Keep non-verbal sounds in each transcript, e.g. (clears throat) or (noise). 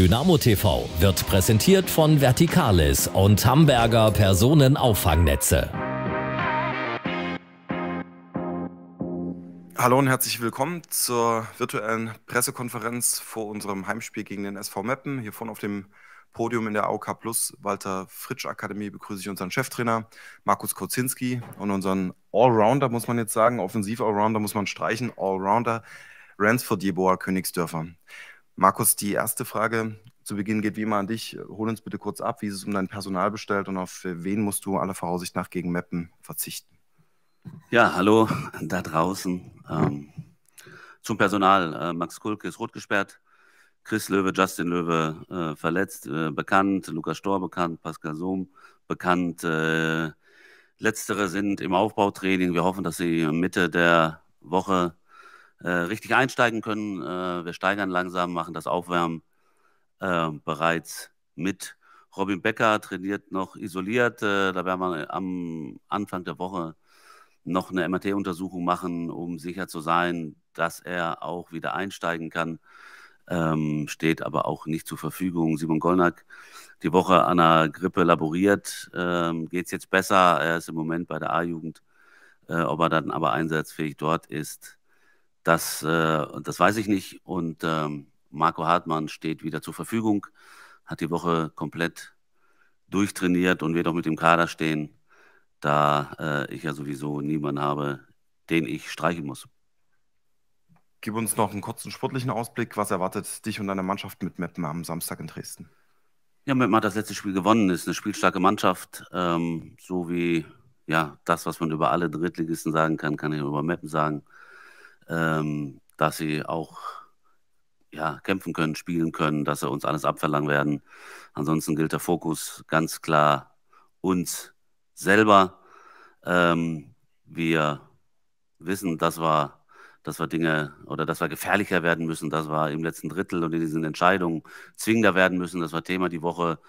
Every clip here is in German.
Dynamo TV wird präsentiert von Verticalis und Hamburger Personenauffangnetze. Hallo und herzlich willkommen zur virtuellen Pressekonferenz vor unserem Heimspiel gegen den SV Meppen. Hier vorne auf dem Podium in der AOK Plus Walter Fritsch Akademie begrüße ich unseren Cheftrainer Markus Kozinski und unseren Allrounder, muss man jetzt sagen, Offensiv-Allrounder muss man streichen, Allrounder Ransford Jeboa Königsdörfer. Markus, die erste Frage zu Beginn geht wie immer an dich. Hol uns bitte kurz ab, wie ist es um dein Personal bestellt und auf wen musst du aller Voraussicht nach gegen Mappen verzichten? Ja, hallo da draußen. Ähm, zum Personal. Äh, Max Kulke ist rot gesperrt. Chris Löwe, Justin Löwe äh, verletzt, äh, bekannt. Lukas Stor bekannt. Pascal Sohm bekannt. Äh, letztere sind im Aufbautraining. Wir hoffen, dass sie Mitte der Woche äh, richtig einsteigen können. Äh, wir steigern langsam, machen das Aufwärmen ähm, bereits mit. Robin Becker trainiert noch isoliert. Äh, da werden wir am Anfang der Woche noch eine MRT-Untersuchung machen, um sicher zu sein, dass er auch wieder einsteigen kann. Ähm, steht aber auch nicht zur Verfügung. Simon Golnack die Woche an einer Grippe laboriert. Ähm, Geht es jetzt besser? Er ist im Moment bei der A-Jugend. Äh, ob er dann aber einsatzfähig dort ist, das, äh, das weiß ich nicht. Und ähm, Marco Hartmann steht wieder zur Verfügung, hat die Woche komplett durchtrainiert und wird auch mit dem Kader stehen, da äh, ich ja sowieso niemanden habe, den ich streichen muss. Gib uns noch einen kurzen sportlichen Ausblick. Was erwartet dich und deine Mannschaft mit Meppen am Samstag in Dresden? Ja, Meppen hat das letzte Spiel gewonnen, ist eine spielstarke Mannschaft. Ähm, so wie ja, das, was man über alle Drittligisten sagen kann, kann ich über Meppen sagen ähm, dass sie auch ja, kämpfen können, spielen können, dass sie uns alles abverlangen werden. Ansonsten gilt der Fokus ganz klar uns selber. Ähm, wir wissen, dass wir, dass wir Dinge oder dass wir gefährlicher werden müssen, dass wir im letzten Drittel und in diesen Entscheidungen zwingender werden müssen. Das war Thema die Woche.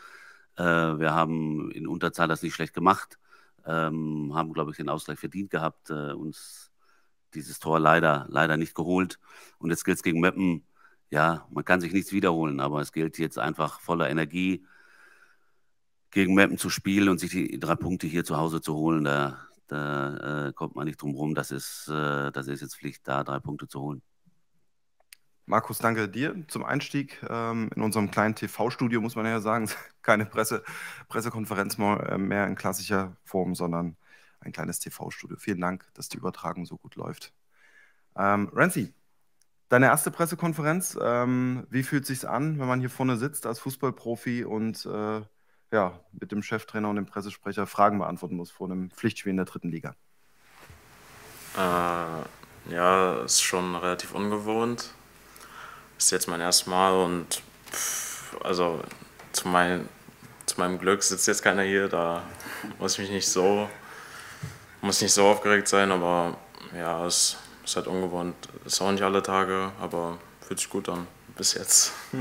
Äh, wir haben in Unterzahl das nicht schlecht gemacht, ähm, haben, glaube ich, den Ausgleich verdient gehabt, äh, uns dieses Tor leider, leider nicht geholt. Und jetzt gilt es gegen Meppen. Ja, man kann sich nichts wiederholen, aber es gilt jetzt einfach voller Energie gegen Meppen zu spielen und sich die drei Punkte hier zu Hause zu holen. Da, da äh, kommt man nicht drum rum. Das ist, äh, das ist jetzt Pflicht, da drei Punkte zu holen. Markus, danke dir zum Einstieg ähm, in unserem kleinen TV-Studio, muss man ja sagen. (laughs) Keine Presse, Pressekonferenz äh, mehr in klassischer Form, sondern ein kleines TV-Studio. Vielen Dank, dass die Übertragung so gut läuft. Ähm, Rancy, deine erste Pressekonferenz. Ähm, wie fühlt es sich an, wenn man hier vorne sitzt als Fußballprofi und äh, ja, mit dem Cheftrainer und dem Pressesprecher Fragen beantworten muss vor einem Pflichtspiel in der dritten Liga? Äh, ja, ist schon relativ ungewohnt. Ist jetzt mein erstes Mal und pff, also zu, mein, zu meinem Glück sitzt jetzt keiner hier, da muss ich mich nicht so muss nicht so aufgeregt sein, aber ja, es ist halt ungewohnt. Ist auch nicht alle Tage, aber fühlt sich gut an bis jetzt. (laughs)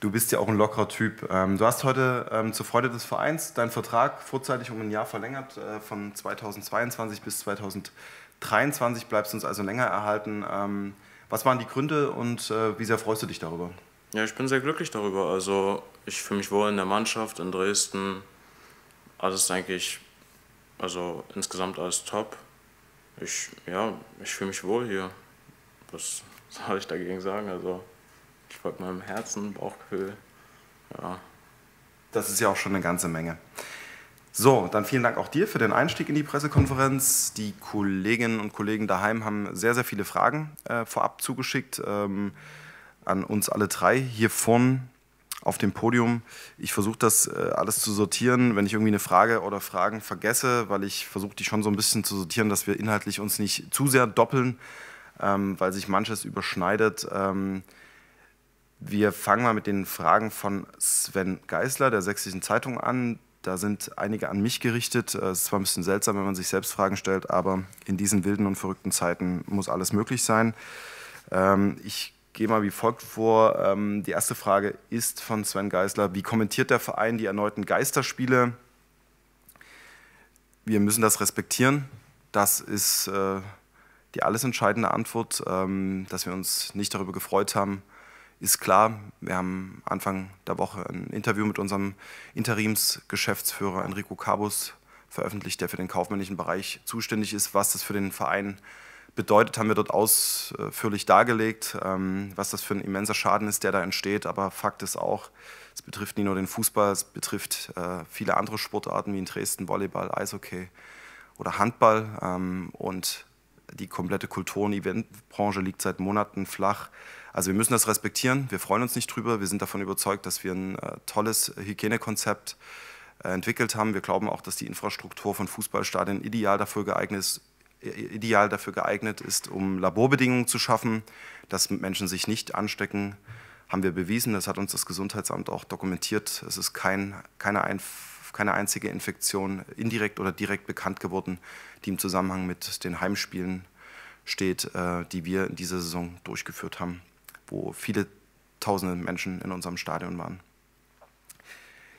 du bist ja auch ein lockerer Typ. Ähm, du hast heute ähm, zur Freude des Vereins deinen Vertrag vorzeitig um ein Jahr verlängert. Äh, von 2022 bis 2023 bleibst du uns also länger erhalten. Ähm, was waren die Gründe und äh, wie sehr freust du dich darüber? Ja, ich bin sehr glücklich darüber. Also ich fühle mich wohl in der Mannschaft, in Dresden. Alles denke ich, also insgesamt alles top. Ich, ja, ich fühle mich wohl hier. Was (laughs) soll ich dagegen sagen? Also ich folge meinem Herzen, Bauchgefühl. Ja. Das ist ja auch schon eine ganze Menge. So, dann vielen Dank auch dir für den Einstieg in die Pressekonferenz. Die Kolleginnen und Kollegen daheim haben sehr, sehr viele Fragen äh, vorab zugeschickt ähm, an uns alle drei. hier Hiervon auf dem Podium. Ich versuche das äh, alles zu sortieren. Wenn ich irgendwie eine Frage oder Fragen vergesse, weil ich versuche die schon so ein bisschen zu sortieren, dass wir inhaltlich uns nicht zu sehr doppeln, ähm, weil sich manches überschneidet. Ähm, wir fangen mal mit den Fragen von Sven Geißler der Sächsischen Zeitung an. Da sind einige an mich gerichtet. Äh, es ist zwar ein bisschen seltsam, wenn man sich selbst Fragen stellt, aber in diesen wilden und verrückten Zeiten muss alles möglich sein. Ähm, ich gehe mal wie folgt vor. Ähm, die erste Frage ist von Sven Geisler. Wie kommentiert der Verein die erneuten Geisterspiele? Wir müssen das respektieren. Das ist äh, die alles entscheidende Antwort. Ähm, dass wir uns nicht darüber gefreut haben, ist klar. Wir haben Anfang der Woche ein Interview mit unserem Interimsgeschäftsführer Enrico Cabus veröffentlicht, der für den kaufmännischen Bereich zuständig ist, was das für den Verein bedeutet bedeutet, haben wir dort ausführlich dargelegt, ähm, was das für ein immenser Schaden ist, der da entsteht. Aber Fakt ist auch, es betrifft nicht nur den Fußball, es betrifft äh, viele andere Sportarten wie in Dresden, Volleyball, Eishockey oder Handball. Ähm, und die komplette Kultur- und Eventbranche liegt seit Monaten flach. Also wir müssen das respektieren, wir freuen uns nicht drüber, wir sind davon überzeugt, dass wir ein äh, tolles Hygienekonzept äh, entwickelt haben. Wir glauben auch, dass die Infrastruktur von Fußballstadien ideal dafür geeignet ist, ideal dafür geeignet ist, um Laborbedingungen zu schaffen, dass Menschen sich nicht anstecken, haben wir bewiesen. Das hat uns das Gesundheitsamt auch dokumentiert. Es ist kein, keine, keine einzige Infektion indirekt oder direkt bekannt geworden, die im Zusammenhang mit den Heimspielen steht, äh, die wir in dieser Saison durchgeführt haben, wo viele tausende Menschen in unserem Stadion waren.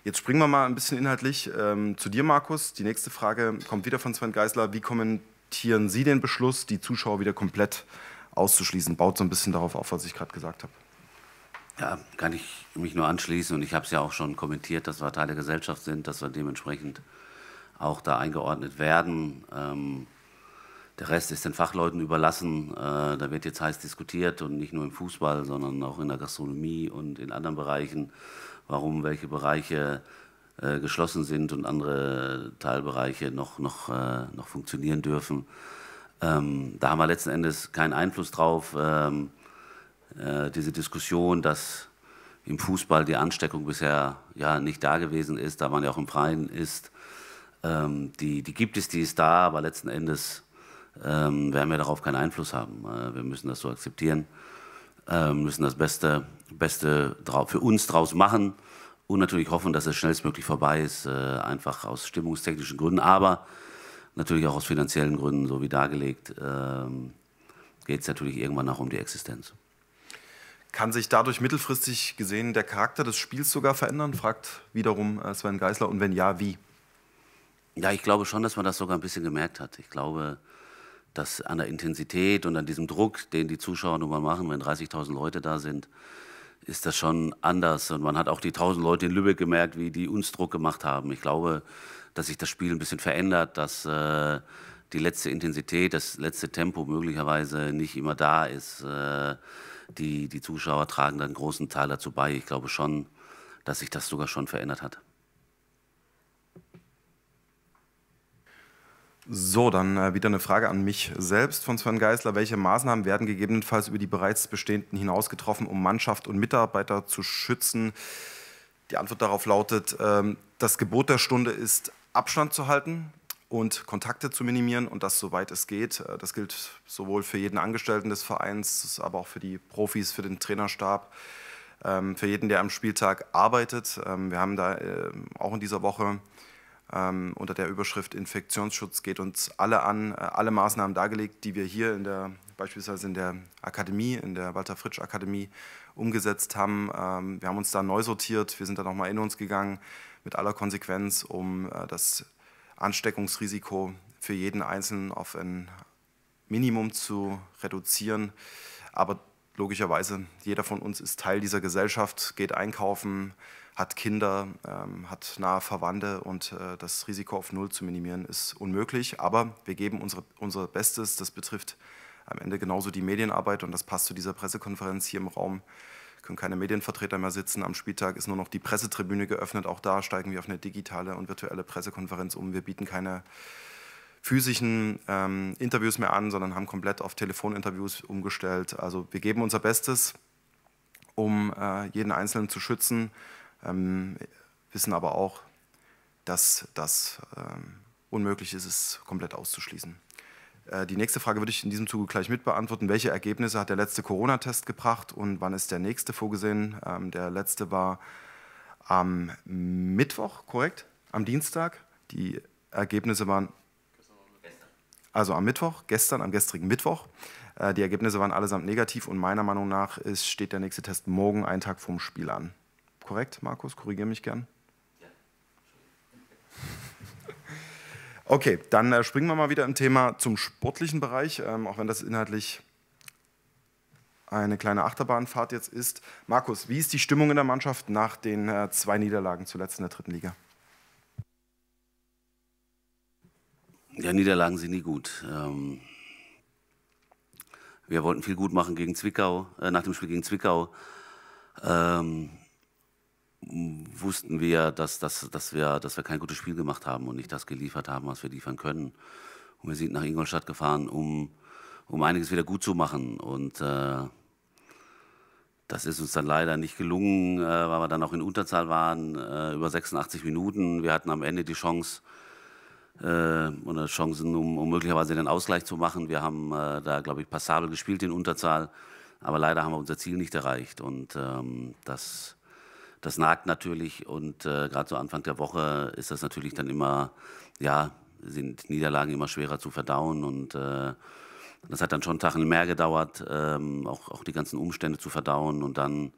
Jetzt springen wir mal ein bisschen inhaltlich ähm, zu dir, Markus. Die nächste Frage kommt wieder von Sven Geisler. Wie kommen akzeptieren Sie den Beschluss, die Zuschauer wieder komplett auszuschließen? Baut so ein bisschen darauf auf, was ich gerade gesagt habe. Ja, kann ich mich nur anschließen. Und ich habe es ja auch schon kommentiert, dass wir Teil der Gesellschaft sind, dass wir dementsprechend auch da eingeordnet werden. Ähm, der Rest ist den Fachleuten überlassen. Äh, da wird jetzt heiß diskutiert und nicht nur im Fußball, sondern auch in der Gastronomie und in anderen Bereichen, warum welche Bereiche äh, geschlossen sind und andere Teilbereiche noch, noch, äh, noch funktionieren dürfen. Ähm, da haben wir letzten Endes keinen Einfluss drauf. Ähm, äh, diese Diskussion, dass im Fußball die Ansteckung bisher ja nicht da gewesen ist, da man ja auch im Freien ist, ähm, die, die gibt es, die ist da, aber letzten Endes ähm, werden wir darauf keinen Einfluss haben. Äh, wir müssen das so akzeptieren, ähm, müssen das Beste, Beste für uns draus machen und natürlich hoffen, dass es schnellstmöglich vorbei ist, äh, einfach aus stimmungstechnischen Gründen, aber natürlich auch aus finanziellen Gründen, so wie dargelegt, ähm, geht es natürlich irgendwann auch um die Existenz. Kann sich dadurch mittelfristig gesehen der Charakter des Spiels sogar verändern? Fragt wiederum äh, Sven Geisler. Und wenn ja, wie? Ja, ich glaube schon, dass man das sogar ein bisschen gemerkt hat. Ich glaube, dass an der Intensität und an diesem Druck, den die Zuschauer nun mal machen, wenn 30.000 Leute da sind, ist das schon anders. Und man hat auch die tausend Leute in Lübeck gemerkt, wie die uns Druck gemacht haben. Ich glaube, dass sich das Spiel ein bisschen verändert, dass äh, die letzte Intensität, das letzte Tempo möglicherweise nicht immer da ist. Äh, die, die Zuschauer tragen dann einen großen Teil dazu bei. Ich glaube schon, dass sich das sogar schon verändert hat. So, dann äh, wieder eine Frage an mich selbst von Sven Geisler. Welche Maßnahmen werden gegebenenfalls über die bereits bestehenden hinaus getroffen, um Mannschaft und Mitarbeiter zu schützen? Die Antwort darauf lautet, ähm, das Gebot der Stunde ist, Abstand zu halten und Kontakte zu minimieren und das soweit es geht. Äh, das gilt sowohl für jeden Angestellten des Vereins, aber auch für die Profis, für den Trainerstab, ähm, für jeden, der am Spieltag arbeitet. Ähm, wir haben da auch in dieser Woche ähm, unter der Überschrift Infektionsschutz geht uns alle an, äh, alle Maßnahmen dargelegt, die wir hier in der, beispielsweise in der Akademie, in der Walter Fritsch Akademie umgesetzt haben. Ähm, wir haben uns da neu sortiert, wir sind da nochmal in uns gegangen mit aller Konsequenz, um äh, das Ansteckungsrisiko für jeden Einzelnen auf ein Minimum zu reduzieren. Aber logischerweise, jeder von uns ist Teil dieser Gesellschaft, geht einkaufen, hat Kinder, ähm, hat nahe Verwandte und äh, das Risiko auf Null zu minimieren ist unmöglich. Aber wir geben unsere, unser Bestes. Das betrifft am Ende genauso die Medienarbeit und das passt zu dieser Pressekonferenz hier im Raum. Können keine Medienvertreter mehr sitzen. Am Spieltag ist nur noch die Pressetribüne geöffnet. Auch da steigen wir auf eine digitale und virtuelle Pressekonferenz um. Wir bieten keine physischen ähm, Interviews mehr an, sondern haben komplett auf Telefoninterviews umgestellt. Also wir geben unser Bestes, um äh, jeden Einzelnen zu schützen, ähm, wissen aber auch, dass das ähm, unmöglich ist, es komplett auszuschließen. Äh, die nächste Frage würde ich in diesem Zuge gleich mit beantworten. Welche Ergebnisse hat der letzte Corona-Test gebracht und wann ist der nächste vorgesehen? Ähm, der letzte war am Mittwoch, korrekt? Am Dienstag. Die Ergebnisse waren also am Mittwoch, gestern, am gestrigen Mittwoch. Äh, die Ergebnisse waren allesamt negativ und meiner Meinung nach ist, steht der nächste Test morgen, einen Tag vorm Spiel an. Korrekt, Markus? Korrigiere mich gern. Okay, dann äh, springen wir mal wieder im Thema zum sportlichen Bereich, ähm, auch wenn das inhaltlich eine kleine Achterbahnfahrt jetzt ist. Markus, wie ist die Stimmung in der Mannschaft nach den äh, zwei Niederlagen zuletzt in der dritten Liga? Ja, Niederlagen sind nie gut. Ähm, wir wollten viel gut machen gegen Zwickau, äh, nach dem Spiel gegen Zwickau. Ähm, wussten wir, dass, dass, dass, wir, dass wir kein gutes Spiel gemacht haben und nicht das geliefert haben, was wir liefern können. Und wir sind nach Ingolstadt gefahren, um, um einiges wieder gut zu machen. Und äh, das ist uns dann leider nicht gelungen, äh, weil wir dann auch in Unterzahl waren, äh, über 86 Minuten. Wir hatten am Ende die Chance, oder äh, Chancen, um, um, möglicherweise den Ausgleich zu machen. Wir haben äh, da, glaube ich, passabel gespielt in Unterzahl, aber leider haben wir unser Ziel nicht erreicht und ähm, das, das nagt natürlich und äh, gerade so Anfang der Woche ist das natürlich dann immer, ja, sind Niederlagen immer schwerer zu verdauen und äh, das hat dann schon einen Tag mehr gedauert, ähm, auch, auch die ganzen Umstände zu verdauen und dann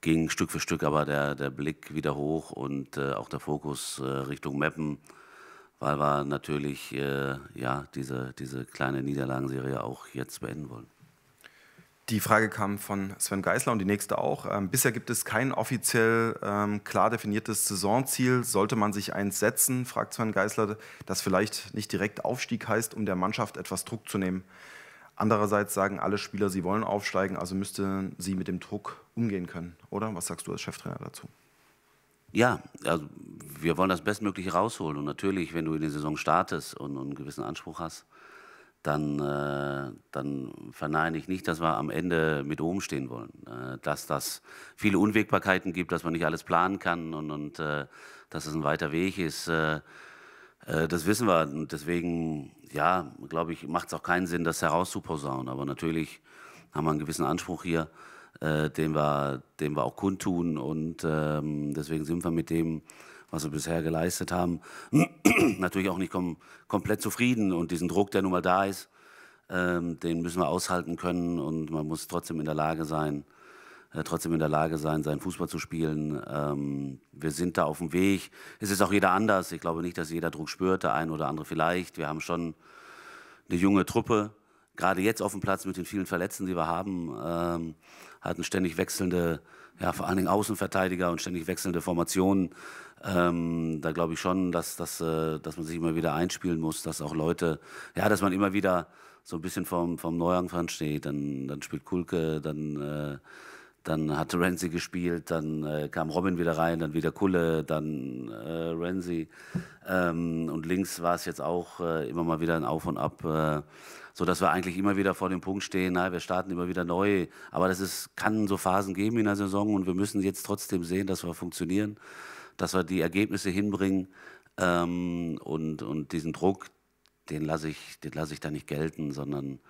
ging Stück für Stück aber der, der Blick wieder hoch und äh, auch der Fokus äh, Richtung Meppen weil wir natürlich äh, ja, diese, diese kleine Niederlagenserie auch jetzt beenden wollen. Die Frage kam von Sven Geisler und die nächste auch. Ähm, bisher gibt es kein offiziell ähm, klar definiertes Saisonziel. Sollte man sich eins setzen, fragt Sven Geisler, das vielleicht nicht direkt Aufstieg heißt, um der Mannschaft etwas Druck zu nehmen. Andererseits sagen alle Spieler, sie wollen aufsteigen, also müssten sie mit dem Druck umgehen können, oder? Was sagst du als Cheftrainer dazu? Ja, also wir wollen das Bestmögliche rausholen. Und natürlich, wenn du in die Saison startest und, einen gewissen Anspruch hast, dann, äh, dann verneine ich nicht, dass wir am Ende mit oben stehen wollen. Äh, dass das viele Unwägbarkeiten gibt, dass man nicht alles planen kann und, und äh, dass es ein weiter Weg ist. das wissen wir. Und deswegen, ja, glaube ich, macht es auch keinen Sinn, das herauszuposaunen. Aber natürlich haben wir einen gewissen Anspruch hier äh, den, wir, den wir auch kundtun. Und ähm, deswegen sind wir mit dem, was wir bisher geleistet haben, (clears throat) natürlich auch nicht kom komplett zufrieden. Und diesen Druck, der nun mal da ist, ähm, den müssen wir aushalten können. Und man muss trotzdem in der Lage sein, äh, trotzdem in der Lage sein, seinen Fußball zu spielen. Ähm, wir sind da auf dem Weg. Es ist auch jeder anders. Ich glaube nicht, dass jeder Druck spürt, der ein oder andere vielleicht. Wir haben schon eine junge Truppe, gerade jetzt auf dem Platz mit den vielen Verletzten, die wir haben. Ähm, hatten ständig wechselnde, ja, vor allen Dingen Außenverteidiger und ständig wechselnde Formationen. Ähm, da glaube ich schon, dass, dass, äh, dass man sich immer wieder einspielen muss, dass auch Leute, ja, dass man immer wieder so ein bisschen vom, vom Neuanfang steht. Dann, dann spielt Kulke, dann, äh, dann hat Renzi gespielt, dann äh, kam Robin wieder rein, dann wieder Kulle, dann äh, Renzi. Ähm, und links war es jetzt auch äh, immer mal wieder ein Auf und Ab. Äh, so dass wir eigentlich immer wieder vor dem Punkt stehen, na, wir starten immer wieder neu. Aber das ist, kann so Phasen geben in der Saison und wir müssen jetzt trotzdem sehen, dass wir funktionieren, dass wir die Ergebnisse hinbringen ähm, und, und diesen Druck, den lasse ich, den ich da nicht gelten, sondern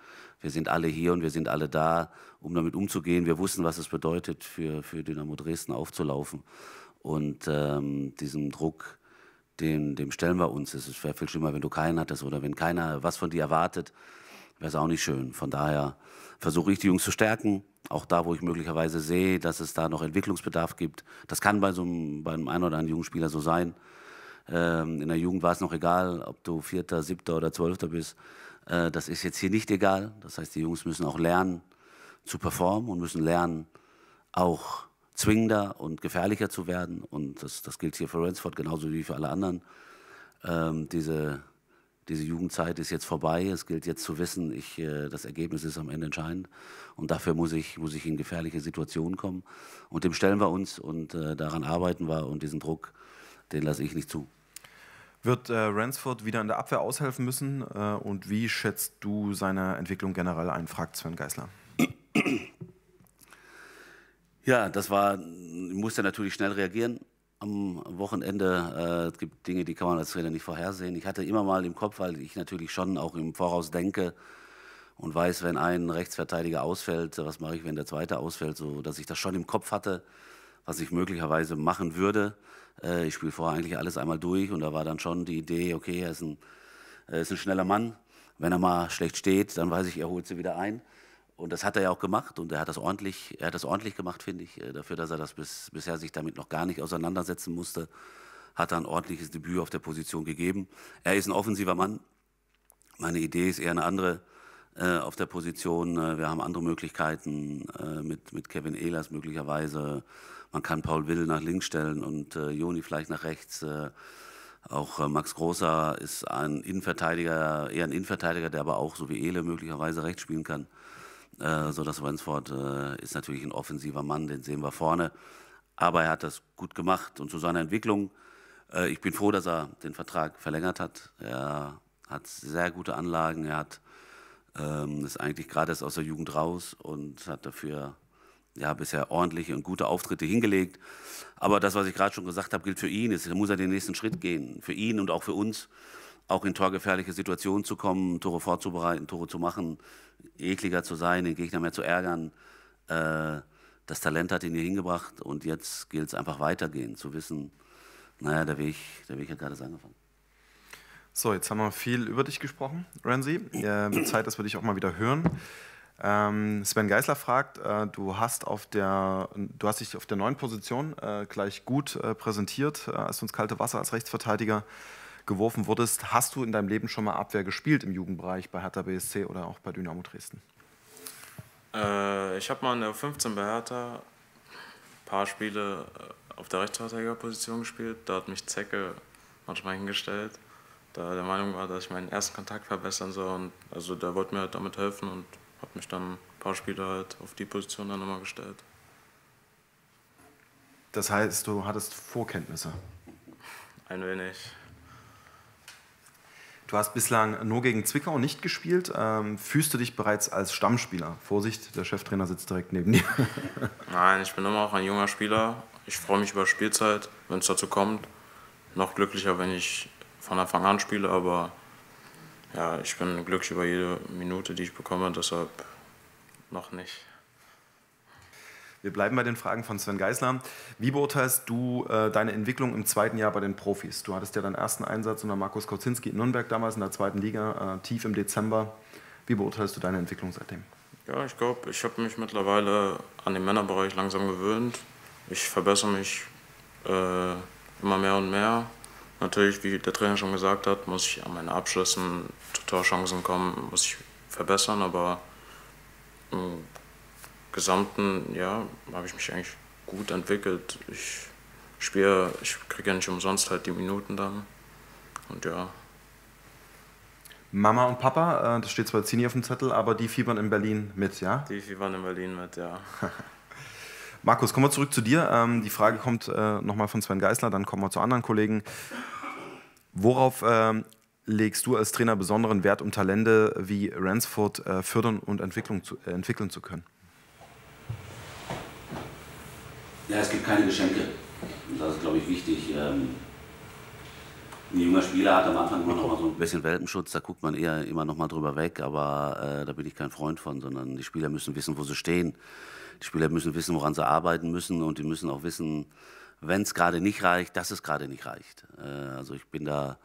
wir sind alle hier und wir sind alle da, um damit umzugehen. Wir wussten, was es bedeutet, für, für Dynamo Dresden aufzulaufen. Und ähm, diesem Druck, den, dem stellen wir uns. Es wäre viel schlimmer, wenn du keinen hattest oder wenn keiner was von dir erwartet wäre es auch nicht schön. Von daher versuche ich die Jungs zu stärken, auch da, wo ich möglicherweise sehe, dass es da noch Entwicklungsbedarf gibt. Das kann bei so einem, bei einem einen oder anderen jungen Spieler so sein. Ähm, in der Jugend war es noch egal, ob du Vierter, Siebter oder Zwölfter bist. Äh, das ist jetzt hier nicht egal. Das heißt, die Jungs müssen auch lernen zu performen und müssen lernen, auch zwingender und gefährlicher zu werden. Und das, das gilt hier für Ransford genauso wie für alle anderen. Ähm, diese diese Jugendzeit ist jetzt vorbei, es gilt jetzt zu wissen, ich, äh, das Ergebnis ist am Ende entscheidend und dafür muss ich, muss ich in gefährliche Situationen kommen und dem stellen wir uns und äh, daran arbeiten wir und diesen Druck, den lasse ich nicht zu. Wird äh, Ransford wieder in der Abwehr aushelfen müssen äh, und wie schätzt du seine Entwicklung generell ein, fragt Sven Geisler. Ja, das war, ich musste natürlich schnell reagieren am Wochenende. Äh, es gibt Dinge, die kann man als Trainer nicht vorhersehen. Ich hatte immer mal im Kopf, weil ich natürlich schon auch im Voraus denke und weiß, wenn ein Rechtsverteidiger ausfällt, was mache ich, wenn der zweite ausfällt, so dass ich das schon im Kopf hatte, was ich möglicherweise machen würde. Äh, ich spiele vorher eigentlich alles einmal durch und da war dann schon die Idee, okay, er ist ein, er ist ein schneller Mann. Wenn er mal schlecht steht, dann weiß ich, er holt sie wieder ein. Und das hat er ja auch gemacht und er hat das ordentlich, er hat das ordentlich gemacht, finde ich, äh, dafür, dass er das bis, bisher sich damit noch gar nicht auseinandersetzen musste, hat er ein ordentliches Debüt auf der Position gegeben. Er ist ein offensiver Mann. Meine Idee ist eher eine andere äh, auf der Position. Äh, wir haben andere Möglichkeiten äh, mit, mit Kevin Ehlers möglicherweise. Man kann Paul Will nach links stellen und äh, Joni vielleicht nach rechts. Äh, auch Max Großer ist ein Innenverteidiger, eher ein Innenverteidiger, der aber auch so wie Ehle möglicherweise rechts spielen kann. Äh, so dass Wensford äh, ist natürlich ein offensiver Mann, den sehen wir vorne. Aber er hat das gut gemacht und zu seiner Entwicklung. Äh, ich bin froh, dass er den Vertrag verlängert hat. Er hat sehr gute Anlagen. Er hat, ähm, ist eigentlich gerade erst aus der Jugend raus und hat dafür ja, bisher ordentliche und gute Auftritte hingelegt. Aber das, was ich gerade schon gesagt habe, gilt für ihn. Es muss er den nächsten Schritt gehen. Für ihn und auch für uns auch in torgefährliche Situationen zu kommen, Tore vorzubereiten, Tore zu machen, ekliger zu sein, den Gegner mehr zu ärgern. Äh, das Talent hat ihn hier hingebracht und jetzt gilt es einfach weitergehen, zu wissen, naja, der Weg, der Weg hat gerade angefangen. So, jetzt haben wir viel über dich gesprochen, Ramsey. Äh, Zeit, dass wir dich auch mal wieder hören. Ähm, Sven Geisler fragt, äh, du, hast auf der, du hast dich auf der neuen Position äh, gleich gut äh, präsentiert, äh, als uns kalte Wasser als Rechtsverteidiger geworfen wurdest. Hast du in deinem Leben schon mal Abwehr gespielt im Jugendbereich bei Hertha BSC oder auch bei Dynamo Dresden? Äh, ich habe mal in der 15 bei Hertha ein paar Spiele äh, auf der Rechtsverteidigerposition gespielt. Da hat mich Zecke manchmal hingestellt, da er der Meinung war, dass ich meinen ersten Kontakt verbessern soll. Und also der wollte mir halt damit helfen und hat mich dann ein paar Spiele halt auf die Position dann nochmal gestellt. Das heißt, du hattest Vorkenntnisse? Ein wenig. Du hast bislang nur gegen Zwickau nicht gespielt. Ähm, fühlst du dich bereits als Stammspieler? Vorsicht, der Cheftrainer sitzt direkt neben dir. (laughs) Nein, ich bin immer auch ein junger Spieler. Ich freue mich über Spielzeit, wenn es dazu kommt. Noch glücklicher, wenn ich von Anfang an spiele, aber ja, ich bin glücklich über jede Minute, die ich bekomme, deshalb noch nicht. Wir bleiben bei den Fragen von Sven Geisler. Wie beurteilst du äh, deine Entwicklung im zweiten Jahr bei den Profis? Du hattest ja deinen ersten Einsatz unter Markus Kocinski in Nürnberg damals in der zweiten Liga, äh, tief im Dezember. Wie beurteilst du deine Entwicklung seitdem? Ja, ich glaube, ich habe mich mittlerweile an den Männerbereich langsam gewöhnt. Ich verbessere mich äh, immer mehr und mehr. Natürlich, wie der Trainer schon gesagt hat, muss ich an meinen Abschlüssen zu Torchancen kommen, muss ich verbessern, aber hm, Gesamten, ja, habe ich mich eigentlich gut entwickelt. Ich spiele, ich kriege ja nicht umsonst halt die Minuten dann. Und ja. Mama und Papa, äh, das steht zwar jetzt hier auf dem Zettel, aber die fiebern in Berlin mit, ja? Die fiebern in Berlin mit, ja. (laughs) Markus, kommen wir zurück zu dir. Ähm, die Frage kommt äh, nochmal von Sven Geisler, dann kommen wir zu anderen Kollegen. Worauf ähm, legst du als Trainer besonderen Wert, um Talente wie Ransford äh, fördern und entwickeln zu können? Ja, es gibt keine Geschenke. Das ist, glaube ich, wichtig. Ähm, ein junger Spieler hat am Anfang immer noch mal so ein bisschen Welpenschutz, da guckt man eher immer noch mal drüber weg, aber äh, da bin ich kein Freund von, sondern die Spieler müssen wissen, wo sie stehen. Die Spieler müssen wissen, woran sie arbeiten müssen und die müssen auch wissen, wenn es gerade nicht reicht, dass es gerade nicht reicht. Äh, also ich bin da,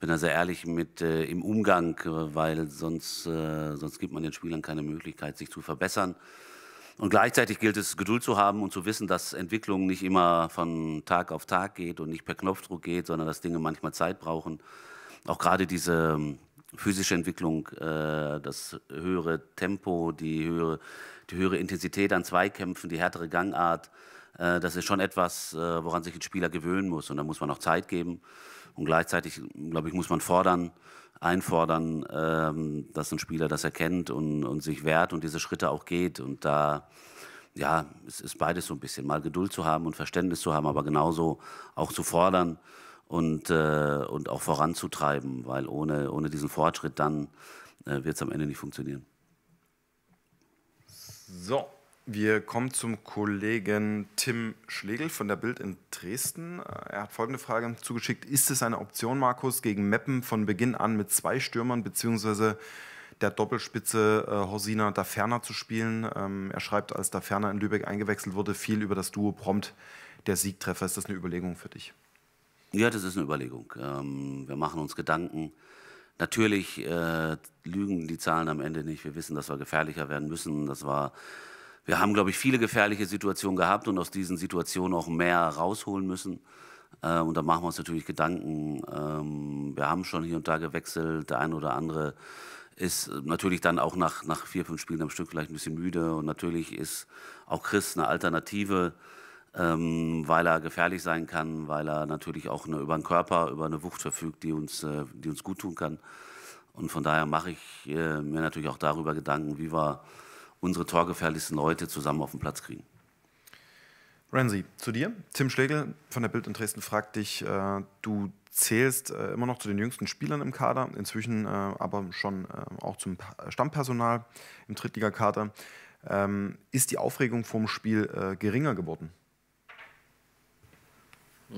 bin da sehr ehrlich mit äh, im Umgang, äh, weil sonst, äh, sonst gibt man den Spielern keine Möglichkeit, sich zu verbessern. Und gleichzeitig gilt es, Geduld zu haben und zu wissen, dass Entwicklung nicht immer von Tag auf Tag geht und nicht per Knopfdruck geht, sondern dass Dinge manchmal Zeit brauchen. Auch gerade diese ähm, physische Entwicklung, äh, das höhere Tempo, die höhere, die höhere Intensität an Zweikämpfen, die härtere Gangart, äh, das ist schon etwas, äh, woran sich ein Spieler gewöhnen muss. Und da muss man auch Zeit geben. Und gleichzeitig, glaube ich, muss man fordern einfordern, ähm, dass ein Spieler das erkennt und, und sich wehrt und diese Schritte auch geht. Und da, ja, es ist beides so ein bisschen. Mal Geduld zu haben und Verständnis zu haben, aber genauso auch zu fordern und, äh, und auch voranzutreiben, weil ohne, ohne diesen Fortschritt dann äh, wird es am Ende nicht funktionieren. So, wir kommen zum Kollegen Tim Schlegel von der Bild in Dresden. Äh, er hat folgende Frage zugeschickt. Ist es eine Option, Markus, gegen Meppen von Beginn an mit zwei Stürmern bzw. der Doppelspitze äh, Horsina Daferner zu spielen? Ähm, er schreibt, als Daferner in Lübeck eingewechselt wurde, viel über das Duo prompt der Siegtreffer. Ist das eine Überlegung für dich? Ja, das ist eine Überlegung. Ähm, wir machen uns Gedanken. Natürlich äh, lügen die Zahlen am Ende nicht. Wir wissen, dass wir gefährlicher werden müssen. Das war wir haben, glaube ich, viele gefährliche Situationen gehabt und aus diesen Situationen auch mehr rausholen müssen. Äh, und da machen wir uns natürlich Gedanken. Ähm, wir haben schon hier und da gewechselt. Der eine oder andere ist äh, natürlich dann auch nach, nach vier, fünf Spielen am Stück vielleicht ein bisschen müde. Und natürlich ist auch Chris eine Alternative, ähm, weil er gefährlich sein kann, weil er natürlich auch eine, über den Körper, über eine Wucht verfügt, die uns, äh, uns gut tun kann. Und von daher mache ich äh, mir natürlich auch darüber Gedanken, wie wir unsere torgefährlichsten Leute zusammen auf den Platz kriegen. Renzi, zu dir. Tim Schlegel von der Bild in Dresden fragt dich, äh, du zählst äh, immer noch zu den jüngsten Spielern im Kader, inzwischen äh, aber schon äh, auch zum Stammpersonal im Drittligakader. Ähm, ist die Aufregung vorm Spiel äh, geringer geworden?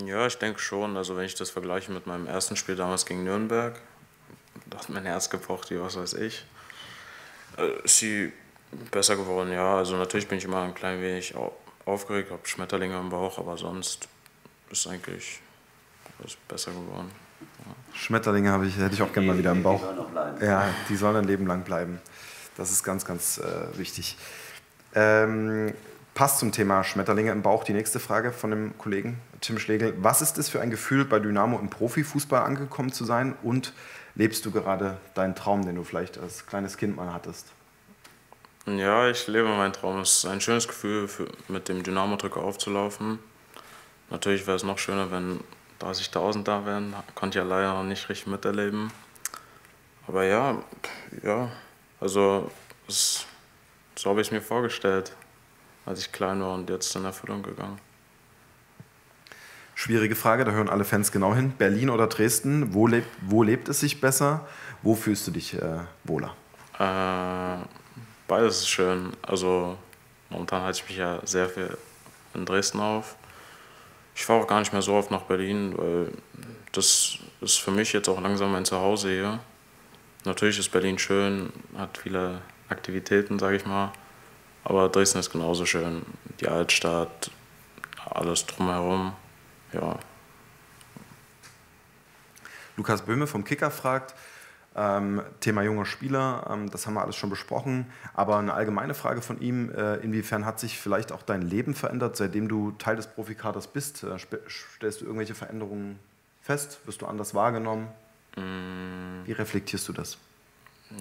Ja, ich denke schon. Also wenn ich das vergleiche mit meinem ersten Spiel damals gegen Nürnberg, da hat mein Herz gepocht, wie was weiß ich. Äh, sie Besser geworden, ja. Also natürlich bin ich immer ein klein wenig aufgeregt, habe Schmetterlinge im Bauch, aber sonst ist eigentlich alles besser geworden. Ja. Schmetterlinge ich, hätte ich auch gerne mal wieder im Bauch. Die sollen noch bleiben. Ja, die sollen ein Leben lang bleiben. Das ist ganz, ganz äh, wichtig. Ähm, passt zum Thema Schmetterlinge im Bauch die nächste Frage von dem Kollegen Tim Schlegel. Was ist es für ein Gefühl, bei Dynamo im Profifußball angekommen zu sein und lebst du gerade deinen Traum, den du vielleicht als kleines Kind mal hattest? Ja, ich lebe meinen Traum. Es ist ein schönes Gefühl, für, mit dem Dynamo-Drücker aufzulaufen. Natürlich wäre es noch schöner, wenn 30.000 da wären. Konnte ich ja leider noch nicht richtig miterleben. Aber ja, ja, also es, so habe ich es mir vorgestellt, als ich klein war und jetzt in Erfüllung gegangen. Schwierige Frage, da hören alle Fans genau hin. Berlin oder Dresden, wo lebt, wo lebt es sich besser? Wo fühlst du dich äh, wohler? Äh, Beides ist schön. Also momentan halte ich mich ja sehr viel in Dresden auf. Ich fahre auch gar nicht mehr so oft nach Berlin, weil das ist für mich jetzt auch langsam mein Zuhause hier. Natürlich ist Berlin schön, hat viele Aktivitäten, sage ich mal. Aber Dresden ist genauso schön. Die Altstadt, alles drumherum. Ja. Lukas Böhme vom Kicker fragt, ähm, Thema junger Spieler, ähm, das haben wir alles schon besprochen. Aber eine allgemeine Frage von ihm, äh, inwiefern hat sich vielleicht auch dein Leben verändert, seitdem du Teil des Profikaders bist? Äh, stellst du irgendwelche Veränderungen fest? Wirst du anders wahrgenommen? Mm. Wie reflektierst du das?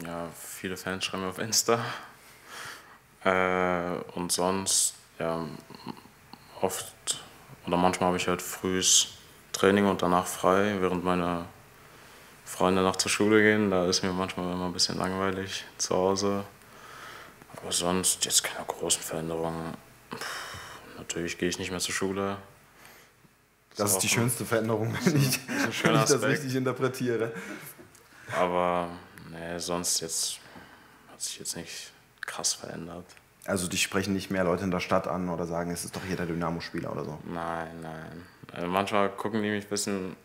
Ja, viele Fans schreiben mir auf Insta. Äh, und sonst, ja, oft oder manchmal habe ich halt frühes Training und danach frei, während meiner Freunde noch zur Schule gehen. Da ist mir manchmal immer ein bisschen langweilig zu Hause. Aber sonst jetzt keine großen Veränderungen. Puh, natürlich gehe ich nicht mehr zur Schule. Das, das ist die schönste Veränderung, wenn ich, wenn ich das richtig interpretiere. Aber nee, sonst jetzt hat sich jetzt nicht krass verändert. Also dich sprechen nicht mehr Leute in der Stadt an oder sagen, es ist doch hier der Dynamo-Spieler oder so? Nein, nein. Also manchmal gucken die mich ein bisschen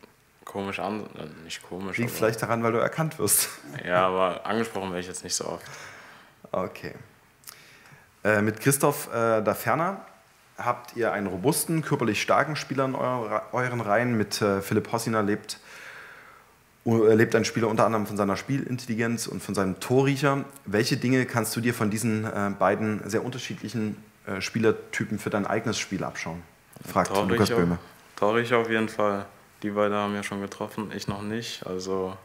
komisch an. Äh, nicht komisch. Liegt vielleicht daran, weil du erkannt wirst. (laughs) Ja, aber angesprochen werde ich jetzt nicht so oft. Okay. Äh, mit Christoph äh, da Ferner habt ihr einen robusten, körperlich starken Spieler in euer, euren Reihen. Mit äh, Philipp Hossiner lebt, uh, lebt ein Spieler unter anderem von seiner Spielintelligenz und von seinem Torriecher. Welche Dinge kannst du dir von diesen äh, beiden sehr unterschiedlichen äh, Spielertypen für dein eigenes Spiel abschauen? Fragt Torriecher, Lukas Böhme. Torriecher auf jeden Fall die beiden haben ja schon getroffen, ich noch nicht. Also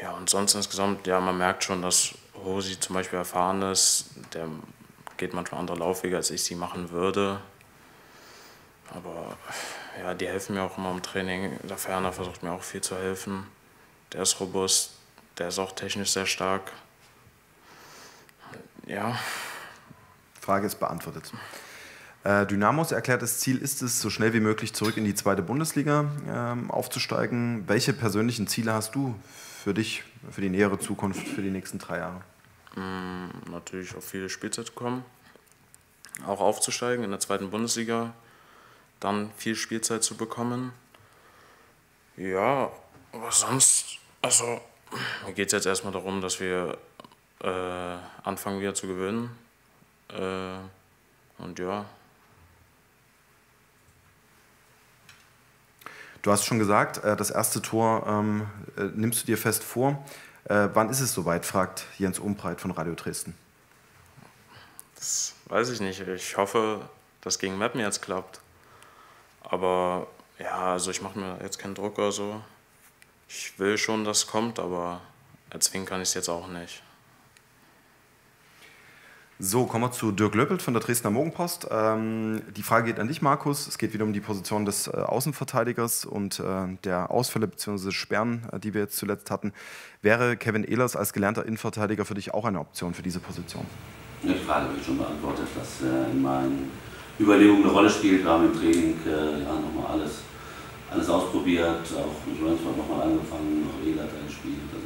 ja, und sonst insgesamt, ja, man merkt schon, dass Rosi zum Beispiel erfahren ist. Der geht manchmal andere Laufwege, als ich sie machen würde. Aber ja, die helfen mir auch immer im Training. Der Ferner versucht mir auch viel zu helfen. Der ist robust, der ist auch technisch sehr stark. Ja. Frage ist beantwortet. Äh, Dynamos erklärt, das Ziel ist es, so schnell wie möglich zurück in die zweite Bundesliga ähm, aufzusteigen. Welche persönlichen Ziele hast du für dich, für die nähere Zukunft, für die nächsten drei Jahre? Mm, natürlich auf viele Spielzeit kommen, auch aufzusteigen in der zweiten Bundesliga, dann viel Spielzeit zu bekommen. Ja, aber sonst? Also, mir geht es jetzt erstmal darum, dass wir äh, anfangen wieder zu gewinnen. Äh, und ja, Du hast schon gesagt, äh, das erste Tor ähm, äh, nimmst du dir fest vor. Äh, wann ist es soweit, fragt Jens Umbreit von Radio Dresden. Das weiß ich nicht. Ich hoffe, dass gegen Mappen jetzt klappt. Aber ja, also ich mache mir jetzt keinen Druck oder so. Ich will schon, dass es kommt, aber erzwingen kann ich es jetzt auch nicht. So, kommen wir zu Dirk Löppelt von der Dresdner Morgenpost. Ähm, die Frage geht an dich, Markus. Es geht wieder um die Position des äh, Außenverteidigers und äh, der Ausfälle bzw. Sperren, äh, die wir jetzt zuletzt hatten. Wäre Kevin Ehlers als gelernter Innenverteidiger für dich auch eine Option für diese Position? die Frage habe ich schon beantwortet, was äh, in meinen Überlegungen eine Rolle spielt. Wir haben im Training äh, ja, nochmal alles, alles ausprobiert, auch mit Ransford nochmal angefangen, noch Ehlers eingespielt. Also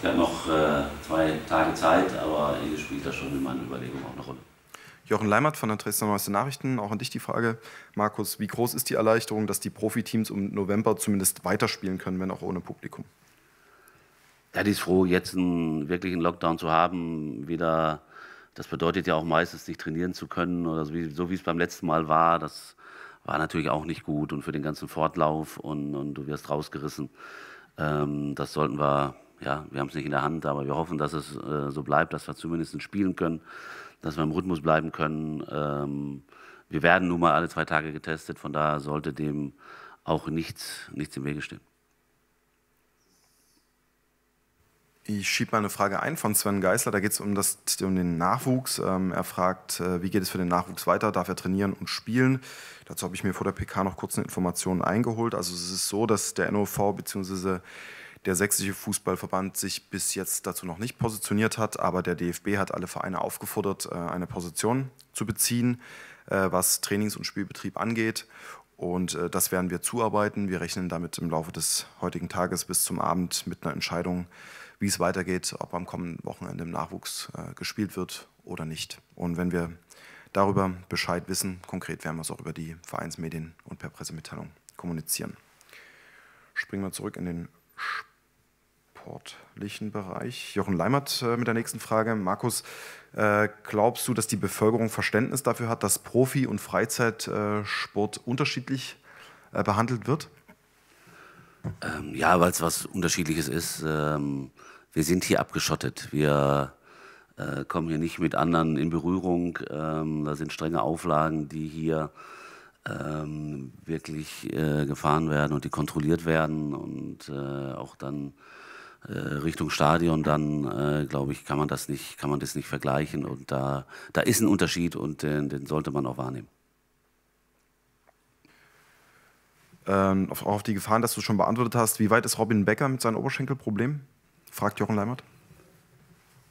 Sie hat noch äh, zwei Tage Zeit, aber ihr spielt da schon in meinen Überlegungen auch eine Rolle. Jochen Leimert von der Dresdner Neueste Nachrichten, auch an dich die Frage, Markus, wie groß ist die Erleichterung, dass die Profiteams im November zumindest weiterspielen können, wenn auch ohne Publikum? Ja, die ist froh, jetzt einen wirklichen Lockdown zu haben, wieder das bedeutet ja auch meistens nicht trainieren zu können oder so wie, so wie, es beim letzten Mal war. Das war natürlich auch nicht gut und für den ganzen Fortlauf und, und du wirst rausgerissen. Ähm, das sollten wir ja, wir haben es nicht in der Hand, aber wir hoffen, dass es äh, so bleibt, dass wir zumindest spielen können, dass wir im Rhythmus bleiben können. Ähm, wir werden nun mal alle zwei Tage getestet, von daher sollte dem auch nichts, nichts im Wege stehen. Ich schiebe mal eine Frage ein von Sven Geißler. Da geht es um, um den Nachwuchs. Ähm, er fragt, äh, wie geht es für den Nachwuchs weiter? Darf er trainieren und spielen? Dazu habe ich mir vor der PK noch kurz eine Information eingeholt. Also es ist so, dass der NOV bzw der sächsische Fußballverband sich bis jetzt dazu noch nicht positioniert hat, aber der DFB hat alle Vereine aufgefordert, äh, eine Position zu beziehen, äh, was Trainings- und Spielbetrieb angeht. Und äh, das werden wir zuarbeiten. Wir rechnen damit im Laufe des heutigen Tages bis zum Abend mit einer Entscheidung, wie es weitergeht, ob am kommenden Wochenende im Nachwuchs gespielt wird oder nicht. Und wenn wir darüber Bescheid wissen, konkret werden wir es auch über die Vereinsmedien und per Pressemitteilung kommunizieren. Springen wir zurück in den sportlichen Bereich. Jochen Leimert äh, mit der nächsten Frage. Markus, äh, glaubst du, dass die Bevölkerung Verständnis dafür hat, dass Profi- und Freizeitsport unterschiedlich äh, behandelt wird? Ähm, ja, weil es was Unterschiedliches ist. Ähm, wir sind hier abgeschottet. Wir äh, kommen hier nicht mit anderen in Berührung. Ähm, da sind strenge Auflagen, die hier ähm, wirklich äh, gefahren werden und die kontrolliert werden und äh, auch dann äh, Richtung Stadion, dann äh, glaube ich, kann man das nicht, kann man das nicht vergleichen und da, da ist ein Unterschied und den, den sollte man auch wahrnehmen. Ähm, auf, auf die Gefahren, dass du schon beantwortet hast, wie weit ist Robin Becker mit seinem Oberschenkelproblem? Fragt Jochen Leimert.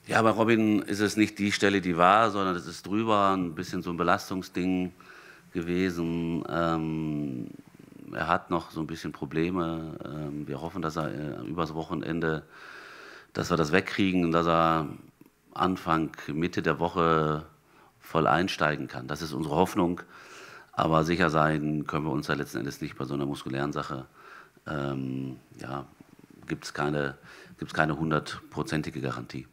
Ja, bei Robin ist es nicht die Stelle, die war, sondern es ist drüber, ein bisschen so ein Belastungsding gewesen. Ähm, er hat noch so ein bisschen Probleme. Ähm, wir hoffen, dass er äh, übers Wochenende, dass wir das wegkriegen und dass er Anfang, Mitte der Woche voll einsteigen kann. Das ist unsere Hoffnung. Aber sicher sein können wir uns ja letzten Endes nicht bei so einer muskulären Sache. Ähm, ja, gibt es keine hundertprozentige Garantie.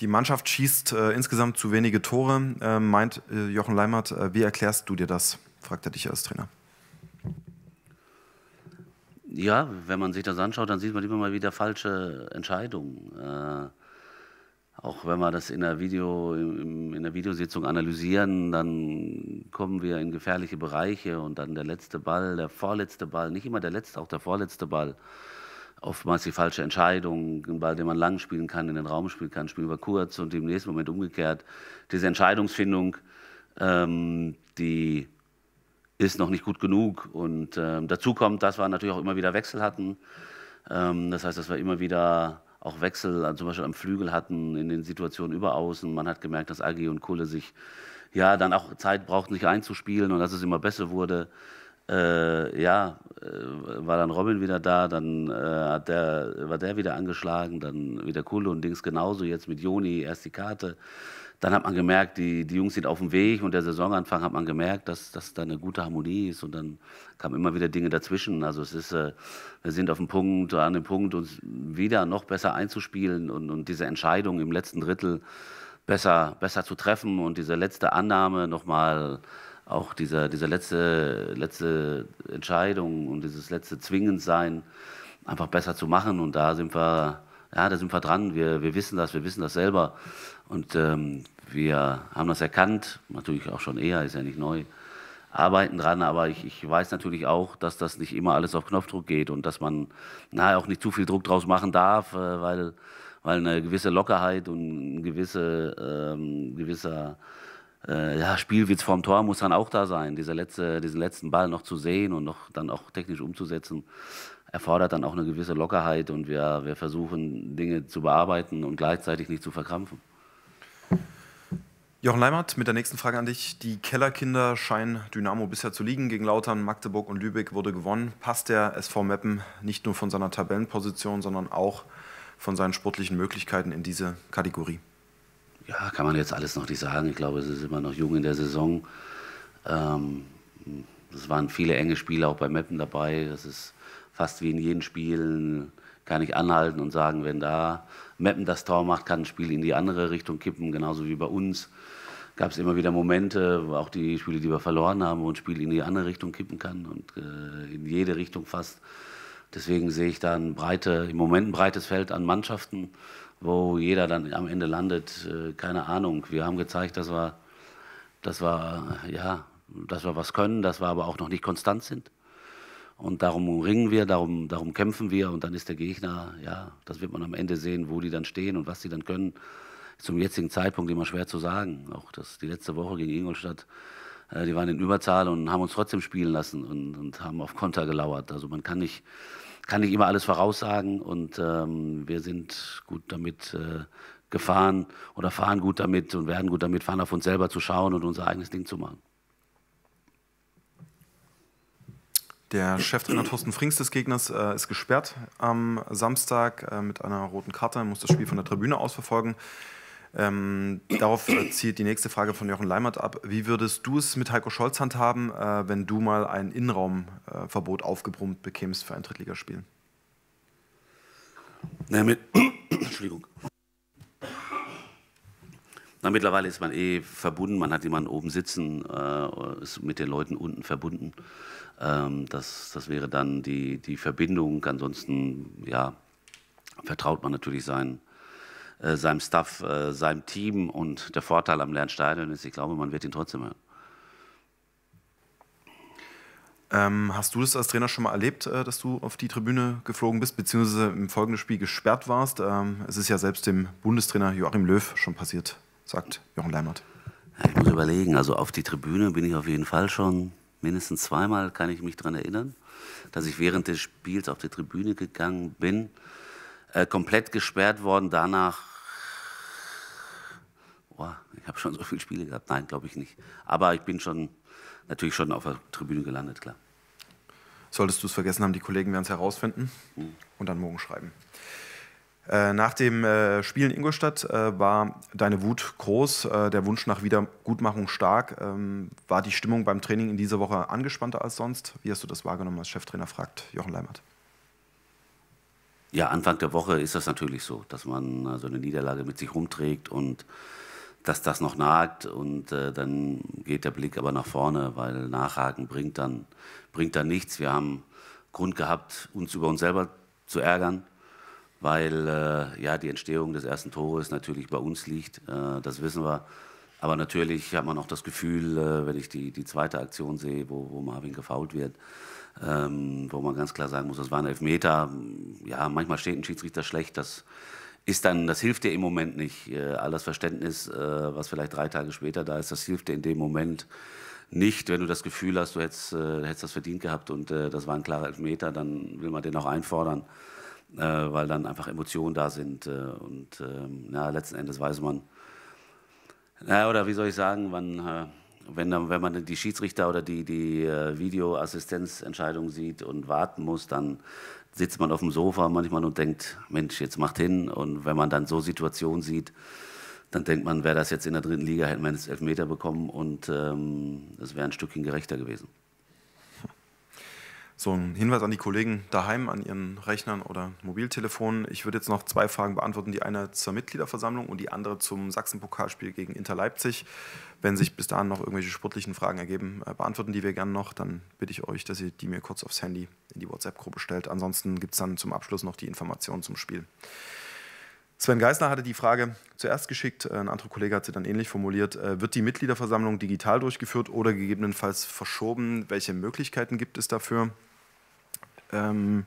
Die Mannschaft schießt äh, insgesamt zu wenige Tore, äh, meint äh, Jochen Leimert. Äh, wie erklärst du dir das? fragt er dich als Trainer. Ja, wenn man sich das anschaut, dann sieht man immer mal wieder falsche Entscheidungen. Äh, auch wenn wir das in der, Video, in der Videositzung analysieren, dann kommen wir in gefährliche Bereiche und dann der letzte Ball, der vorletzte Ball, nicht immer der letzte, auch der vorletzte Ball oftmals die falsche Entscheidung, einen Ball, den man lang spielen kann, in den Raum spielen kann, spielen wir kurz und im nächsten Moment umgekehrt. Diese Entscheidungsfindung, ähm, die ist noch nicht gut genug. Und ähm, dazu kommt, dass wir natürlich auch immer wieder Wechsel hatten. Ähm, das heißt, dass wir immer wieder auch Wechsel, also zum Beispiel am Flügel hatten, in den Situationen über außen. Man hat gemerkt, dass Agi und Kulle sich ja dann auch Zeit brauchten, sich einzuspielen und dass es immer besser wurde äh, ja, äh, war dann Robin wieder da, dann äh, hat der, war der wieder angeschlagen, dann wieder Kulle und Dings genauso, jetzt mit Joni erst die Karte. Dann hat man gemerkt, die, die Jungs sind auf dem Weg und der Saisonanfang hat man gemerkt, dass, dass da eine gute Harmonie ist und dann kamen immer wieder Dinge dazwischen. Also es ist, äh, wir sind auf dem Punkt, an dem Punkt, uns wieder noch besser einzuspielen und, und diese Entscheidung im letzten Drittel besser, besser zu treffen und diese letzte Annahme nochmal mal auch dieser, dieser letzte, letzte Entscheidung und dieses letzte Zwingendsein einfach besser zu machen. Und da sind wir, ja, da sind wir dran. Wir, wir wissen das, wir wissen das selber. Und ähm, wir haben das erkannt, natürlich auch schon eher, ist ja nicht neu. Arbeiten dran, aber ich, ich weiß natürlich auch, dass das nicht immer alles auf Knopfdruck geht und dass man na, auch nicht zu viel Druck draus machen darf, äh, weil, weil eine gewisse Lockerheit und ein gewisse, ähm, gewisser äh, ja, Spielwitz vorm Tor muss dann auch da sein. Dieser letzte, diesen letzten Ball noch zu sehen und noch dann auch technisch umzusetzen, erfordert dann auch eine gewisse Lockerheit und wir, wir versuchen, Dinge zu bearbeiten und gleichzeitig nicht zu verkrampfen. Jochen Leimert, mit der nächsten Frage an dich. Die Kellerkinder scheinen Dynamo bisher zu liegen. Gegen Lautern, Magdeburg und Lübeck wurde gewonnen. Passt der SV Meppen nicht nur von seiner Tabellenposition, sondern auch von seinen sportlichen Möglichkeiten in diese Kategorie? ja, kann man jetzt alles noch nicht sagen. Ich glaube, es ist immer noch jung in der Saison. Ähm, es waren viele enge Spiele auch bei Meppen dabei. Das ist fast wie in jedem Spiel. Kann ich anhalten und sagen, wenn da Meppen das Tor macht, kann ein Spiel in die andere Richtung kippen, genauso wie bei uns gab es immer wieder Momente, auch die Spiele, die wir verloren haben, wo ein Spiel in die andere Richtung kippen kann und äh, in jede Richtung fast. Deswegen sehe ich da ein breite, im Moment ein breites Feld an Mannschaften wo jeder dann am Ende landet, äh, keine Ahnung. Wir haben gezeigt, dass wir, dass wir, ja, dass wir was können, dass wir aber auch noch nicht konstant sind. Und darum ringen wir, darum, darum kämpfen wir und dann ist der Gegner, ja, das wird man am Ende sehen, wo die dann stehen und was sie dann können. Zum jetzigen Zeitpunkt immer schwer zu sagen. Auch das, die letzte Woche gegen Ingolstadt, äh, die waren in Überzahl und haben uns trotzdem spielen lassen und, und haben auf Konter gelauert. Also man kann nicht, kann nicht immer alles voraussagen und ähm, wir sind gut damit äh, gefahren oder fahren gut damit und werden gut damit fahren, auf uns selber zu schauen und unser eigenes Ding zu machen. Der Cheftrainer Thorsten Frings des Gegners äh, ist gesperrt am Samstag äh, mit einer roten Karte, muss das Spiel von der Tribüne aus verfolgen. Ähm, darauf äh, zielt die nächste Frage von Jochen Leimert ab. Wie würdest du es mit Heiko Scholz handhaben, äh, wenn du mal ein Innenraumverbot äh, aufgebrummt bekämst für ein Drittligaspiel? Na, mit (coughs) Entschuldigung. Na, mittlerweile ist man eh verbunden, man hat jemanden oben sitzen, äh, ist mit den Leuten unten verbunden. Ähm, das, das wäre dann die, die Verbindung. Ansonsten ja, vertraut man natürlich seinen äh, seinem Staff, äh, seinem Team. Und der Vorteil am leeren ist, ich glaube, man wird ihn trotzdem hören. Ähm, hast du das als Trainer schon mal erlebt, äh, dass du auf die Tribüne geflogen bist, beziehungsweise im folgenden Spiel gesperrt warst? Ähm, es ist ja selbst dem Bundestrainer Joachim Löw schon passiert, sagt Jochen Leimert. Ja, ich muss überlegen, also auf die Tribüne bin ich auf jeden Fall schon mindestens zweimal, kann ich mich daran erinnern, dass ich während des Spiels auf die Tribüne gegangen bin äh, komplett gesperrt worden. Danach, boah, ich habe schon so viele Spiele gehabt. Nein, glaube ich nicht. Aber ich bin schon natürlich schon auf der Tribüne gelandet, klar. Solltest du es vergessen haben, die Kollegen werden es herausfinden mhm. und dann morgen schreiben. Äh, nach dem äh, Spiel in Ingolstadt äh, war deine Wut groß, der Wunsch nach Wiedergutmachung stark. Ähm, war die Stimmung beim Training in dieser Woche angespannter als sonst? Wie hast du das wahrgenommen, als Cheftrainer fragt Jochen Leimert? Ja, Anfang der Woche ist das natürlich so, dass man so also eine Niederlage mit sich rumträgt und dass das noch nagt und äh, dann geht der Blick aber nach vorne, weil Nachhaken bringt dann, bringt dann nichts. Wir haben Grund gehabt, uns über uns selber zu ärgern, weil äh, ja, die Entstehung des ersten Tores natürlich bei uns liegt, äh, das wissen wir. Aber natürlich hat man auch das Gefühl, äh, wenn ich die, die zweite Aktion sehe, wo, wo Marvin gefault wird, ähm, wo man ganz klar sagen muss, das waren Elfmeter. Ja, manchmal steht ein Schiedsrichter schlecht, das ist dann, das hilft dir im Moment nicht. Äh, alles Verständnis, äh, was vielleicht drei Tage später da ist, das hilft dir in dem Moment nicht, wenn du das Gefühl hast, du hättest, äh, hättest das verdient gehabt und äh, das war ein klarer Elfmeter, dann will man den auch einfordern, äh, weil dann einfach Emotionen da sind. Äh, und ja, ähm, letzten Endes weiß man, naja, oder wie soll ich sagen, man wenn, dann, wenn man die Schiedsrichter oder die, die äh, Videoassistenzentscheidung sieht und warten muss, dann sitzt man auf dem Sofa manchmal und denkt, Mensch, jetzt macht hin. Und wenn man dann so Situationen sieht, dann denkt man, wäre das jetzt in der dritten Liga, hätten wir jetzt Elfmeter bekommen und ähm, es ähm, wäre ein Stückchen gerechter gewesen. So ein Hinweis an die Kollegen daheim, an ihren Rechnern oder Mobiltelefonen. Ich würde jetzt noch zwei Fragen beantworten. Die eine zur Mitgliederversammlung und die andere zum Sachsen-Pokalspiel gegen Inter Leipzig. Wenn sich bis dahin noch irgendwelche sportlichen Fragen ergeben, äh, beantworten die wir gerne noch. Dann bitte ich euch, dass ihr die mir kurz aufs Handy in die WhatsApp-Gruppe stellt. Ansonsten gibt es dann zum Abschluss noch die Informationen zum Spiel. Sven Geisler hatte die Frage zuerst geschickt, äh, ein anderer Kollege hat sie dann ähnlich formuliert. Äh, wird die Mitgliederversammlung digital durchgeführt oder gegebenenfalls verschoben? Welche Möglichkeiten gibt es dafür? Ähm,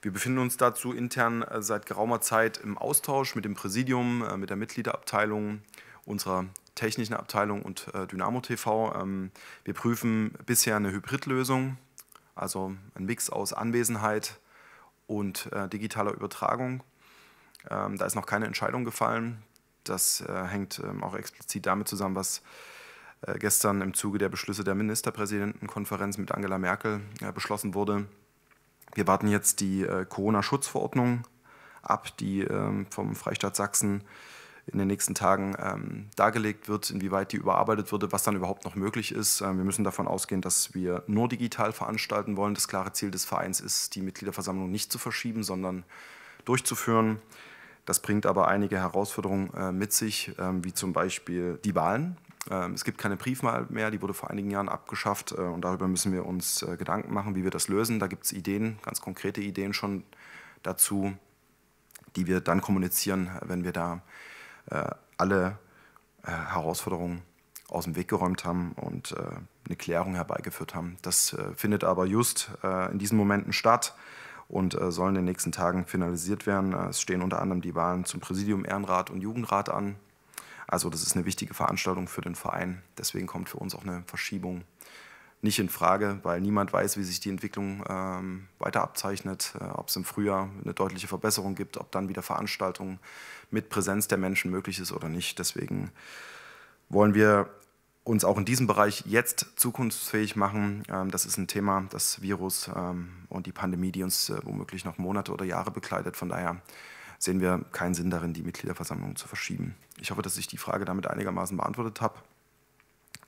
wir befinden uns dazu intern äh, seit geraumer Zeit im Austausch mit dem Präsidium, mit der Mitgliederabteilung, unserer technischen Abteilung und Dynamo TV. Ähm, wir prüfen bisher eine Hybridlösung, also ein Mix aus Anwesenheit und digitaler Übertragung. Ähm, da ist noch keine Entscheidung gefallen. Das äh, hängt ähm, auch explizit damit zusammen, was äh, gestern im Zuge der Beschlüsse der Ministerpräsidentenkonferenz mit Angela Merkel äh, beschlossen wurde. Wir warten jetzt die äh, Corona-Schutzverordnung ab, die ähm, vom Freistaat Sachsen in den nächsten Tagen ähm, dargelegt wird, inwieweit die überarbeitet würde, was dann überhaupt noch möglich ist. Ähm, wir müssen davon ausgehen, dass wir nur digital veranstalten wollen. Das klare Ziel des Vereins ist, die Mitgliederversammlung nicht zu verschieben, sondern durchzuführen. Das bringt aber einige Herausforderungen äh, mit sich, ähm, wie zum Beispiel die Wahlen. Ähm, es gibt keine Briefwahl mehr, die wurde vor einigen Jahren abgeschafft äh, und darüber müssen wir uns äh, Gedanken machen, wie wir das lösen. Da gibt es Ideen, ganz konkrete Ideen schon dazu, die wir dann kommunizieren, wenn wir da äh, alle äh, Herausforderungen aus dem Weg geräumt haben und äh, eine Klärung herbeigeführt haben. Das findet aber just in diesen Momenten statt und äh, sollen in den nächsten Tagen finalisiert werden. Äh, es stehen unter anderem die Wahlen zum Präsidium, Ehrenrat und Jugendrat an. Also das ist eine wichtige Veranstaltung für den Verein. Deswegen kommt für uns auch eine Verschiebung nicht in Frage, weil niemand weiß, wie sich die Entwicklung ähm, weiter abzeichnet, äh, ob es im Frühjahr eine deutliche Verbesserung gibt, ob dann wieder Veranstaltungen mit Präsenz der Menschen möglich ist oder nicht. Deswegen wollen wir uns auch in diesem Bereich jetzt zukunftsfähig machen. Ähm, das ist ein Thema, das Virus ähm, und die Pandemie, die uns äh, womöglich noch Monate oder Jahre begleitet. Von daher sehen wir keinen Sinn darin, die Mitgliederversammlung zu verschieben. Ich hoffe, dass ich die Frage damit einigermaßen beantwortet habe.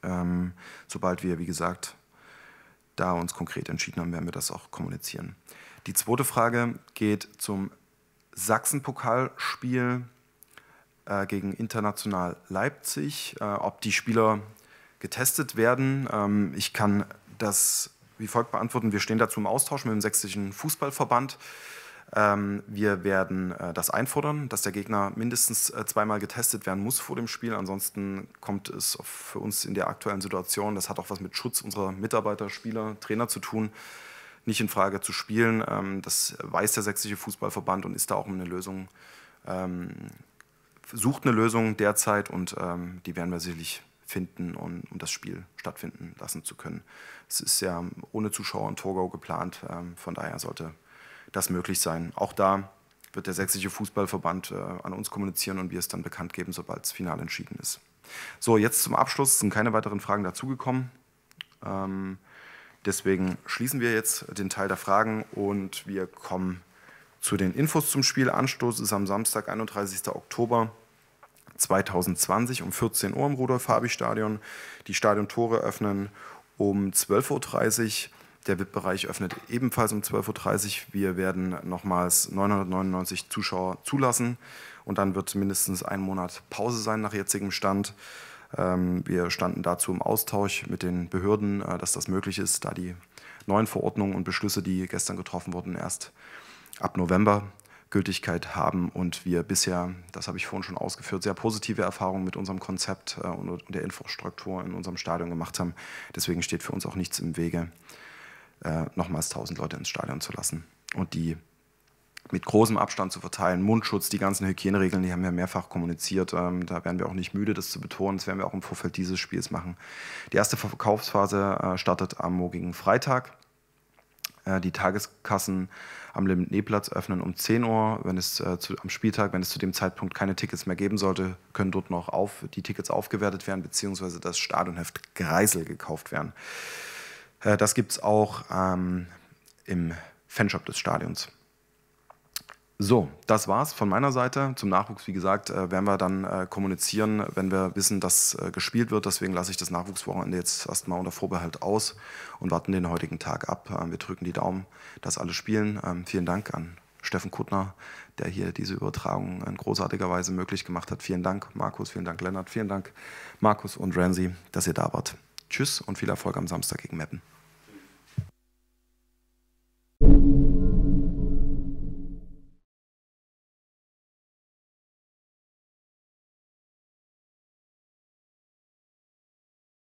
Ähm, sobald wir, wie gesagt, da uns konkret entschieden haben, werden wir das auch kommunizieren. Die zweite Frage geht zum Sachsen-Pokalspiel äh, gegen International Leipzig, äh, ob die Spieler getestet werden. Ähm, ich kann das wie folgt beantworten. Wir stehen dazu im Austausch mit dem Sächsischen Fußballverband. Ähm, wir werden äh, das einfordern, dass der Gegner mindestens äh, zweimal getestet werden muss vor dem Spiel. Ansonsten kommt es für uns in der aktuellen Situation, das hat auch was mit Schutz unserer Mitarbeiter, Spieler, Trainer zu tun, nicht in Frage zu spielen. Ähm, das weiß der Sächsische Fußballverband und ist da auch um eine Lösung, sucht eine Lösung derzeit und die werden wir sicherlich finden und um das Spiel stattfinden lassen zu können. Es ist ja ohne Zuschauer in Torgau geplant, ähm, von daher sollte das möglich sein. Auch da wird der Sächsische Fußballverband äh, an uns kommunizieren und wir es dann bekannt geben, sobald das Finale entschieden ist. So, jetzt zum Abschluss sind keine weiteren Fragen dazugekommen. Ähm, deswegen schließen wir jetzt den Teil der Fragen und wir kommen zu den Infos zum Spiel. Anstoß ist am Samstag, 31. Oktober 2020 um 14 Uhr im Rudolf-Habich-Stadion. Die Stadiontore öffnen um 12.30 Uhr. Der VIP-Bereich öffnet ebenfalls um 12.30 Uhr. Wir werden nochmals 999 Zuschauer zulassen und dann wird mindestens ein Monat Pause sein nach jetzigem Stand. Ähm, wir standen dazu im Austausch mit den Behörden, äh, dass das möglich ist, da die neuen Verordnungen und Beschlüsse, die gestern getroffen wurden, erst ab November Gültigkeit haben und wir bisher, das habe ich vorhin schon ausgeführt, sehr positive Erfahrungen mit unserem Konzept äh, und der Infrastruktur in unserem Stadion gemacht haben. Deswegen steht für uns auch nichts im Wege, äh, nochmals 1000 Leute ins Stadion zu lassen und die mit großem Abstand zu verteilen, Mundschutz, die ganzen Hygieneregeln, die haben wir mehrfach kommuniziert. Ähm, da werden wir auch nicht müde, das zu betonen. Das werden wir auch im Vorfeld dieses Spiels machen. Die erste Verkaufsphase äh, startet am morgigen Freitag. die Tageskassen am Limit-Platz öffnen um 10 Uhr. Wenn es äh, zu, am Spieltag, wenn es zu dem Zeitpunkt keine Tickets mehr geben sollte, können dort noch auf, die Tickets aufgewertet werden, beziehungsweise das Stadionheft Greisel gekauft werden. Äh, das gibt es auch ähm, im Fanshop des Stadions. So, das war's von meiner Seite. Zum Nachwuchs, wie gesagt, äh, werden wir dann äh, kommunizieren, wenn wir wissen, dass äh, gespielt wird. Deswegen lasse ich das Nachwuchswochenende jetzt erstmal unter Vorbehalt aus und warten den heutigen Tag ab. Ähm, wir drücken die Daumen, dass alle spielen. Ähm, vielen Dank an Steffen Kuttner, der hier diese Übertragung in großartiger Weise möglich gemacht hat. Vielen Dank, Markus, vielen Dank, Lennart, vielen Dank, Markus und Ramsey, dass ihr da wart. Tschüss und viel Erfolg am Samstag gegen Meppen.